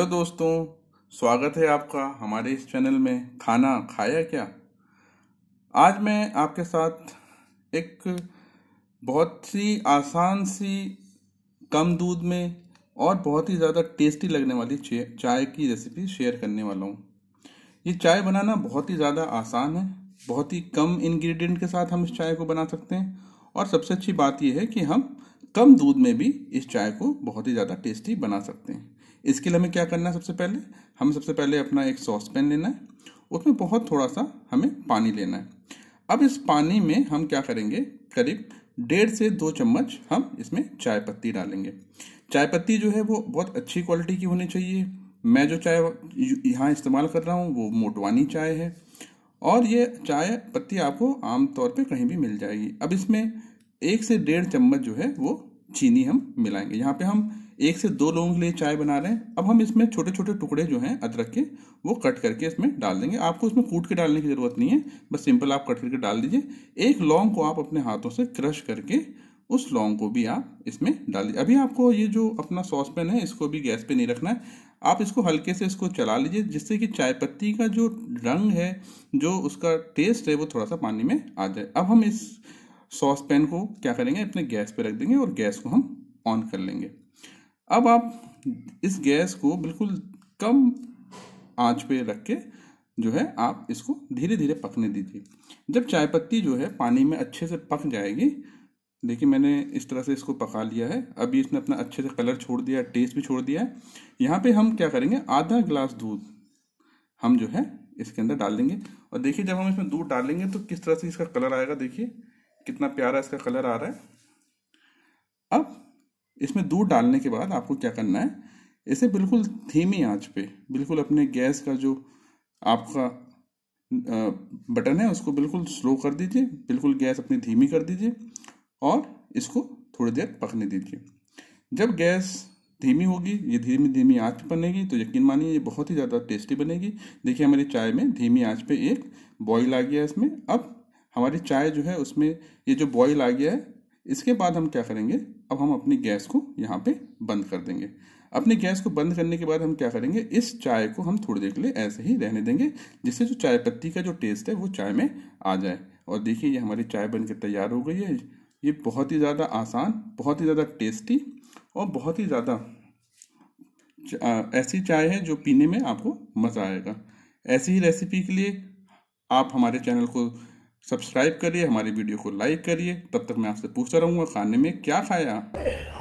hello दोस्तों स्वागत है आपका हमारे इस चैनल में खाना खाया क्या आज मैं आपके साथ एक बहुत सी आसान सी कम दूध में और बहुत ही ज़्यादा टेस्टी लगने वाली चाय की रेसिपी शेयर करने वाला हूँ ये चाय बनाना बहुत ही ज़्यादा आसान है बहुत ही कम इंग्रेडिएंट के साथ हम इस चाय को बना सकते हैं और सबसे अच्छी बात यह है कि हम कम दूध में भी इस चाय को बहुत ही ज़्यादा टेस्टी बना सकते हैं इसके लिए हमें क्या करना है सबसे पहले हमें सबसे पहले अपना एक सॉस पैन लेना है उसमें बहुत थोड़ा सा हमें पानी लेना है अब इस पानी में हम क्या करेंगे करीब डेढ़ से दो चम्मच हम इसमें चाय पत्ती डालेंगे चाय पत्ती जो है वो बहुत अच्छी क्वालिटी की होनी चाहिए मैं जो चाय यहाँ इस्तेमाल कर रहा हूँ वो मोटवानी चाय है और ये चाय पत्ती आपको आमतौर पे कहीं भी मिल जाएगी अब इसमें एक से डेढ़ चम्मच जो है वो चीनी हम मिलाएंगे यहाँ पे हम एक से दो लोगों के लिए चाय बना रहे हैं अब हम इसमें छोटे छोटे टुकड़े जो हैं अदरक के वो कट करके इसमें डाल देंगे आपको इसमें कूट के डालने की ज़रूरत नहीं है बस सिंपल आप कट करके डाल दीजिए एक लौंग को आप अपने हाथों से क्रश करके उस लौंग को भी आप इसमें डाल दीजिए अभी आपको ये जो अपना सॉस पैन है इसको भी गैस पर नहीं रखना है आप इसको हल्के से इसको चला लीजिए जिससे कि चाय पत्ती का जो रंग है जो उसका टेस्ट है वो थोड़ा सा पानी में आ जाए अब हम इस सॉस पैन को क्या करेंगे अपने गैस पर रख देंगे और गैस को हम ऑन कर लेंगे अब आप इस गैस को बिल्कुल कम आंच पे रख के जो है आप इसको धीरे धीरे पकने दीजिए जब चाय पत्ती जो है पानी में अच्छे से पक जाएगी देखिए मैंने इस तरह से इसको पका लिया है अभी इसने अपना अच्छे से कलर छोड़ दिया टेस्ट भी छोड़ दिया है यहाँ पे हम क्या करेंगे आधा गिलास दूध हम जो है इसके अंदर डाल देंगे और देखिए जब हम इसमें दूध डालेंगे तो किस तरह से इसका कलर आएगा देखिए कितना प्यारा इसका कलर आ रहा है अब इसमें दूध डालने के बाद आपको क्या करना है इसे बिल्कुल धीमी आंच पे बिल्कुल अपने गैस का जो आपका बटन है उसको बिल्कुल स्लो कर दीजिए बिल्कुल गैस अपनी धीमी कर दीजिए और इसको थोड़ी देर पकने दीजिए जब गैस धीमी होगी ये धीमी धीमी आंच पर बनेगी तो यकीन मानिए ये बहुत ही ज़्यादा टेस्टी बनेगी देखिए हमारी चाय में धीमी आंच पे एक बॉईल आ गया इसमें अब हमारी चाय जो है उसमें ये जो बॉईल आ गया है इसके बाद हम क्या करेंगे अब हम अपनी गैस को यहाँ पे बंद कर देंगे अपने गैस को बंद करने के बाद हम क्या करेंगे इस चाय को हम थोड़ी देर के लिए ऐसे ही रहने देंगे जिससे जो चाय पत्ती का जो टेस्ट है वो चाय में आ जाए और देखिए ये हमारी चाय बनकर तैयार हो गई है ये बहुत ही ज़्यादा आसान बहुत ही ज़्यादा टेस्टी और बहुत ही ज़्यादा ऐसी चाय है जो पीने में आपको मज़ा आएगा ऐसी ही रेसिपी के लिए आप हमारे चैनल को सब्सक्राइब करिए हमारी वीडियो को लाइक करिए तब तक मैं आपसे पूछता रहूँगा खाने में क्या खाया